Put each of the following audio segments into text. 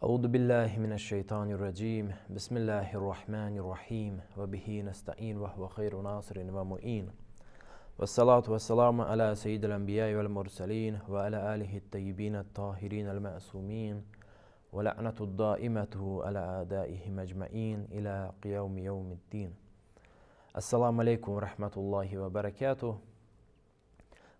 أعوذ بالله من الشيطان الرجيم بسم الله الرحمن الرحيم وبه نستعين وهو خير ناصر ومؤين والصلاة والسلام على سيد الأنبياء والمرسلين وعلى آله الطيبين الطاهرين المأسومين ولعنة الدائمة على أعدائه مجمعين إلى قيام يوم الدين السلام عليكم ورحمة الله وبركاته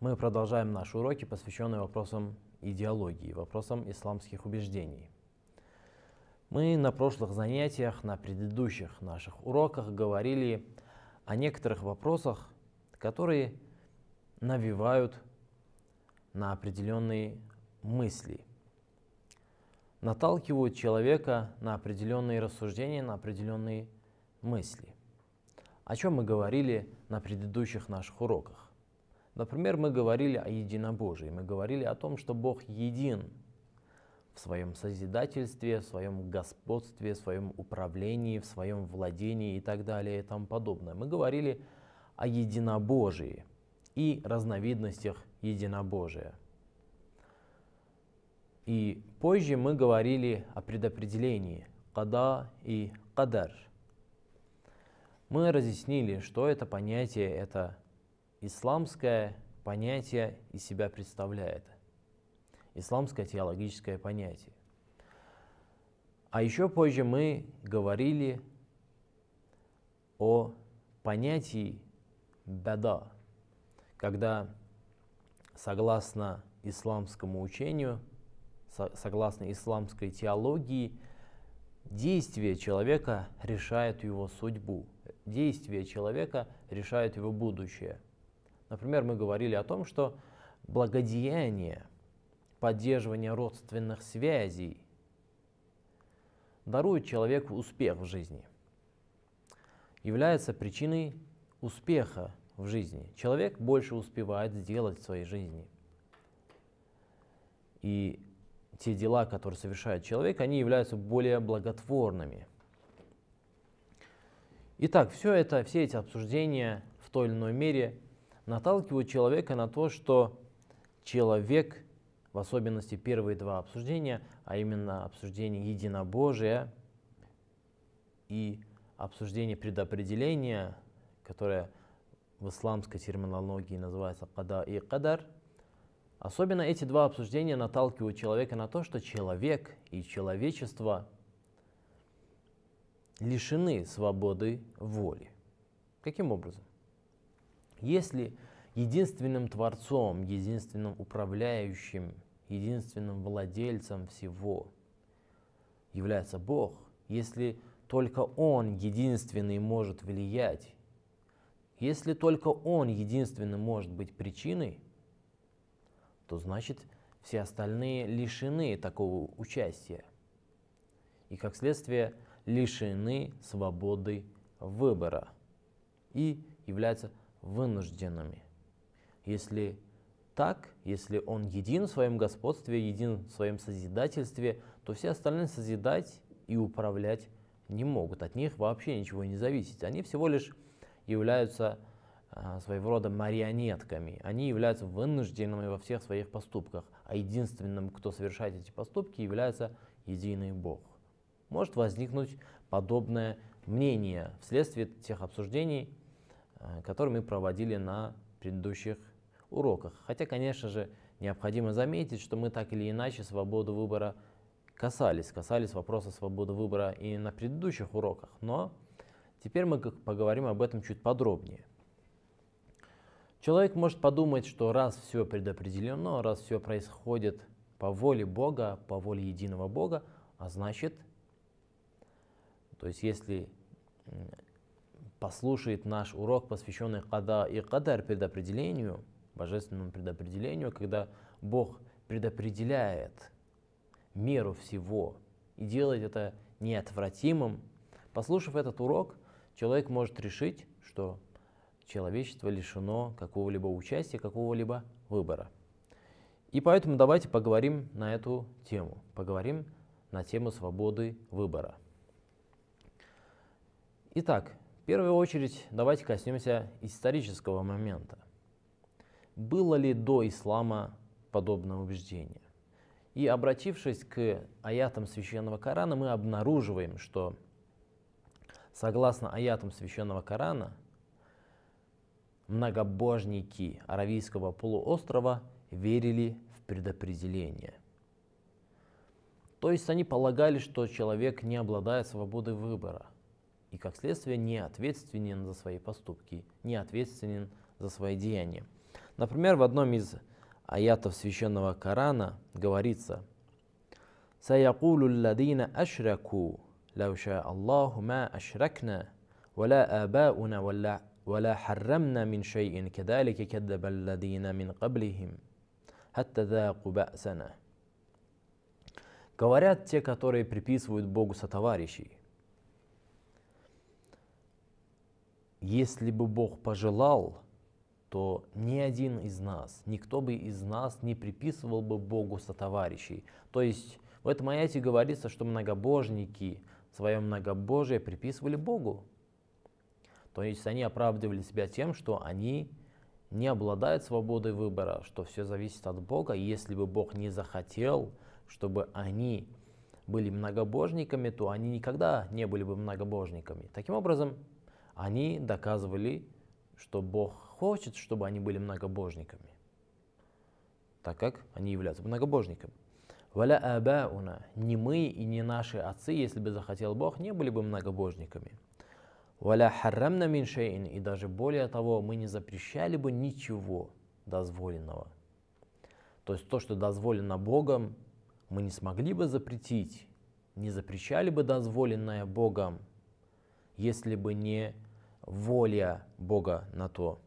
Мы продолжаем наши уроки, посвященные вопросам идеологии, вопросам исламских убеждений. Мы на прошлых занятиях, на предыдущих наших уроках говорили о некоторых вопросах, которые навевают на определенные мысли, наталкивают человека на определенные рассуждения, на определенные мысли. О чем мы говорили на предыдущих наших уроках? Например, мы говорили о единобожии, мы говорили о том, что Бог един – в своем созидательстве, в своем господстве, в своем управлении, в своем владении и так далее и тому подобное. Мы говорили о единобожии и разновидностях единобожия. И позже мы говорили о предопределении «када» и «кадар». Мы разъяснили, что это понятие, это исламское понятие из себя представляет исламское теологическое понятие. А еще позже мы говорили о понятии беда, когда согласно исламскому учению, согласно исламской теологии, действие человека решает его судьбу, действие человека решает его будущее. Например, мы говорили о том, что благодеяние – поддерживание родственных связей дарует человеку успех в жизни, является причиной успеха в жизни. Человек больше успевает сделать в своей жизни. И те дела, которые совершает человек, они являются более благотворными. Итак, все это, все эти обсуждения в той или иной мере наталкивают человека на то, что человек – в особенности первые два обсуждения, а именно обсуждение единобожия и обсуждение предопределения, которое в исламской терминологии называется «када» и «кадар», Особенно эти два обсуждения наталкивают человека на то, что человек и человечество лишены свободы воли. Каким образом? Если единственным творцом, единственным управляющим единственным владельцем всего является Бог, если только Он единственный может влиять, если только Он единственный может быть причиной, то значит все остальные лишены такого участия и как следствие лишены свободы выбора и являются вынужденными, если так, если он един в своем господстве, един в своем созидательстве, то все остальные созидать и управлять не могут. От них вообще ничего не зависит. Они всего лишь являются а, своего рода марионетками. Они являются вынужденными во всех своих поступках, а единственным, кто совершает эти поступки, является единый Бог. Может возникнуть подобное мнение вследствие тех обсуждений, а, которые мы проводили на предыдущих уроках. Хотя, конечно же, необходимо заметить, что мы так или иначе свободу выбора касались, касались вопроса свободы выбора и на предыдущих уроках, но теперь мы поговорим об этом чуть подробнее. Человек может подумать, что раз все предопределено, раз все происходит по воле Бога, по воле единого Бога, а значит, то есть если послушает наш урок, посвященный Када и Кадар предопределению – божественному предопределению, когда Бог предопределяет меру всего и делает это неотвратимым. Послушав этот урок, человек может решить, что человечество лишено какого-либо участия, какого-либо выбора. И поэтому давайте поговорим на эту тему, поговорим на тему свободы выбора. Итак, в первую очередь давайте коснемся исторического момента было ли до ислама подобное убеждение. И обратившись к аятам священного Корана, мы обнаруживаем, что согласно аятам священного Корана, многобожники Аравийского полуострова верили в предопределение. То есть они полагали, что человек не обладает свободой выбора и, как следствие, не ответственен за свои поступки, не ответственен за свои деяния. Например, в одном из аятов священного Корана говорится «Саяқулу ладина ашраку, лауша Аллаху ма ашракна, ولا абауна, ولا ولا حرمنا من شيء كذلك كذب الذين من قبلهم حتى ذاقوا بأسنا Говорят те, которые приписывают Богу сотоварищей. Если бы Бог пожелал, то ни один из нас, никто бы из нас не приписывал бы Богу сотоварищей. То есть в этом аяте говорится, что многобожники свое многобожие приписывали Богу. То есть они оправдывали себя тем, что они не обладают свободой выбора, что все зависит от Бога. И если бы Бог не захотел, чтобы они были многобожниками, то они никогда не были бы многобожниками. Таким образом, они доказывали что Бог хочет, чтобы они были многобожниками, так как они являются многобожниками. Валя абауна, не мы и не наши отцы, если бы захотел Бог, не были бы многобожниками. Валя харрамна миншейн, и даже более того, мы не запрещали бы ничего дозволенного. То есть то, что дозволено Богом, мы не смогли бы запретить, не запрещали бы дозволенное Богом, если бы не воля Бога на то.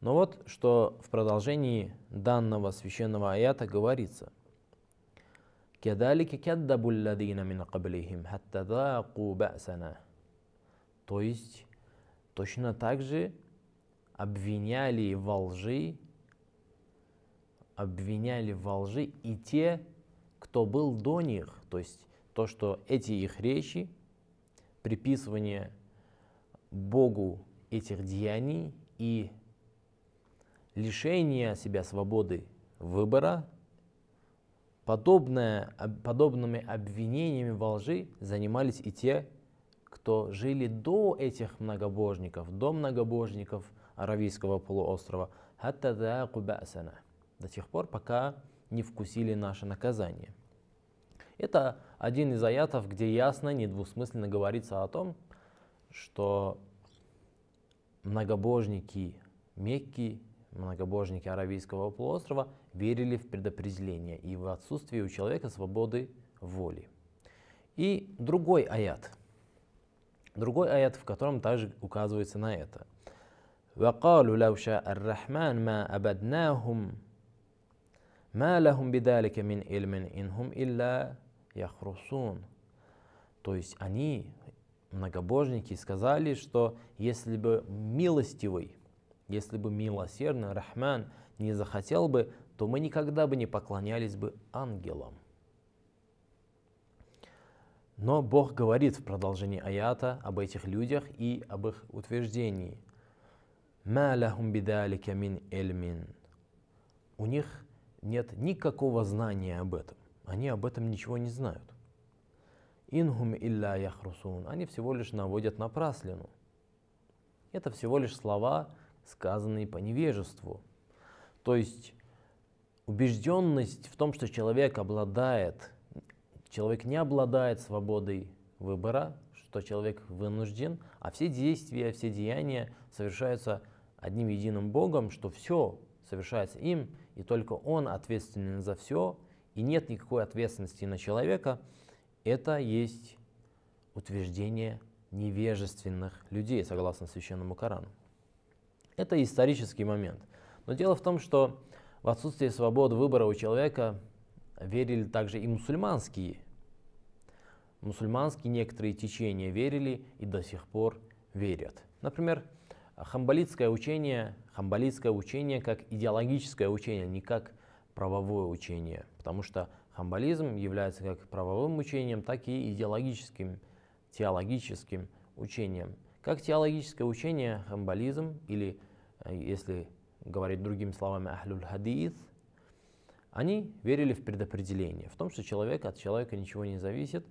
Но вот что в продолжении данного священного аята говорится. كَذَلِكَ كَذَّبُ الَّذِينَ مِنْ قَبْلِهِمْ حَتَّى ذَاقُوا بَأْسَنَا То есть, точно так же обвиняли во лжи, обвиняли во лжи и те, кто был до них. То есть, то, что эти их речи, приписывание Богу этих деяний и лишение себя свободы выбора, подобное, подобными обвинениями во лжи занимались и те, кто жили до этих многобожников, до многобожников Аравийского полуострова, до тех пор, пока не вкусили наше наказание. Это один из аятов, где ясно, недвусмысленно говорится о том, что многобожники Мекки, многобожники Аравийского полуострова верили в предопределение и в отсутствие у человека свободы воли. И другой аят, другой аят, в котором также указывается на это. وقالوا لو شاء الرحمن ما أبدناهم ما لهم بذلك من علم إن هم إلا يخرصون то есть они многобожники сказали, что если бы милостивый, если бы милосердный Рахман не захотел бы, то мы никогда бы не поклонялись бы ангелам. Но Бог говорит в продолжении аята об этих людях и об их утверждении. У них нет никакого знания об этом. Они об этом ничего не знают. Ингум илля яхрусун. Они всего лишь наводят на праслину. Это всего лишь слова, сказанные по невежеству. То есть убежденность в том, что человек обладает, человек не обладает свободой выбора, что человек вынужден, а все действия, все деяния совершаются одним единым Богом, что все совершается им, и только Он ответственен за все, и нет никакой ответственности на человека – это есть утверждение невежественных людей, согласно священному Корану. Это исторический момент. Но дело в том, что в отсутствие свободы выбора у человека верили также и мусульманские. Мусульманские некоторые течения верили и до сих пор верят. Например, хамбалитское учение, хамбалитское учение как идеологическое учение, а не как правовое учение, потому что Хамбализм является как правовым учением, так и идеологическим, теологическим учением. Как теологическое учение, хамбализм, или, э, если говорить другими словами, ахлюль хадис, они верили в предопределение, в том, что человек от человека ничего не зависит,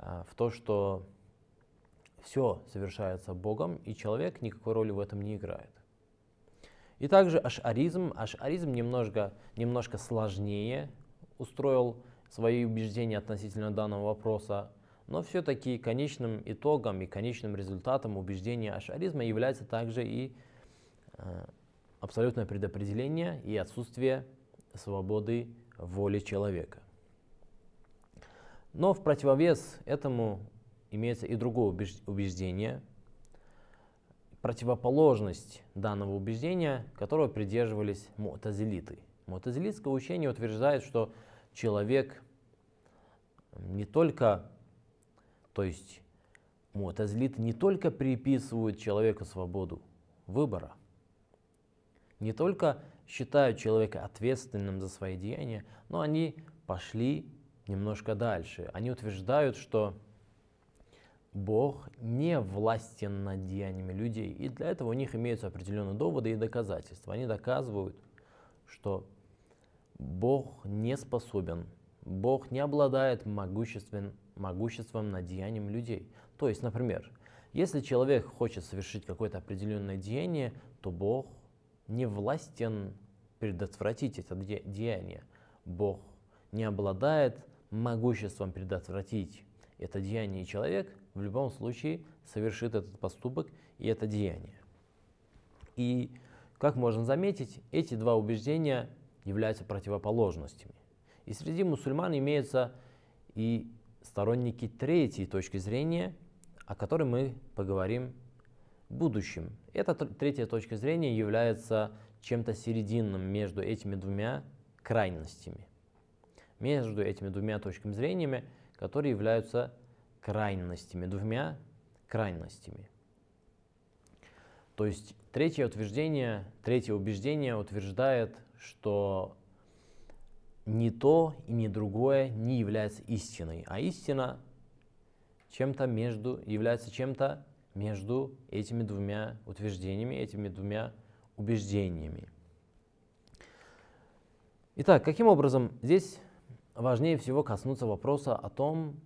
э, в то, что все совершается Богом, и человек никакой роли в этом не играет. И также ашаризм. Ашаризм немножко, немножко сложнее устроил свои убеждения относительно данного вопроса, но все-таки конечным итогом и конечным результатом убеждения ашаризма является также и э, абсолютное предопределение и отсутствие свободы воли человека. Но в противовес этому имеется и другое убеждение, противоположность данного убеждения, которого придерживались мутазилиты. Мутазилитское учение утверждает, что человек не только, то есть мутазлит не только приписывают человеку свободу выбора, не только считают человека ответственным за свои деяния, но они пошли немножко дальше. Они утверждают, что Бог не властен над деяниями людей, и для этого у них имеются определенные доводы и доказательства. Они доказывают, что Бог не способен, Бог не обладает могуществен, могуществом над деянием людей. То есть, например, если человек хочет совершить какое-то определенное деяние, то Бог не властен предотвратить это де деяние. Бог не обладает могуществом предотвратить это деяние, и человек в любом случае совершит этот поступок и это деяние. И, как можно заметить, эти два убеждения являются противоположностями. И среди мусульман имеются и сторонники третьей точки зрения, о которой мы поговорим в будущем. Эта третья точка зрения является чем-то серединным между этими двумя крайностями. Между этими двумя точками зрениями, которые являются крайностями, двумя крайностями. То есть третье утверждение, третье убеждение утверждает, что ни то и ни другое не является истиной, а истина чем-то между, является чем-то между этими двумя утверждениями, этими двумя убеждениями. Итак, каким образом здесь важнее всего коснуться вопроса о том,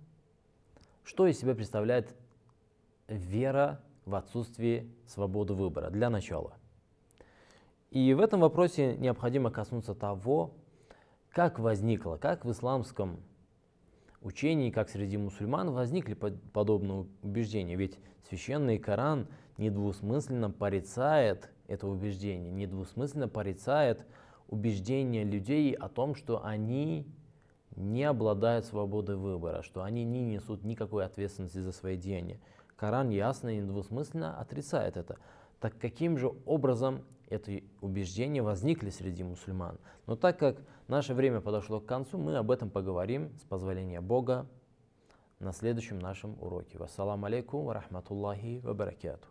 что из себя представляет вера в отсутствии свободы выбора для начала. И в этом вопросе необходимо коснуться того, как возникло, как в исламском учении, как среди мусульман возникли подобные убеждения. Ведь священный Коран недвусмысленно порицает это убеждение, недвусмысленно порицает убеждение людей о том, что они не обладают свободой выбора, что они не несут никакой ответственности за свои деяния. Коран ясно и недвусмысленно отрицает это. Так каким же образом это убеждение возникли среди мусульман? Но так как наше время подошло к концу, мы об этом поговорим с позволения Бога на следующем нашем уроке. Вассаламу алейкум ва рахматуллахи ва баракату.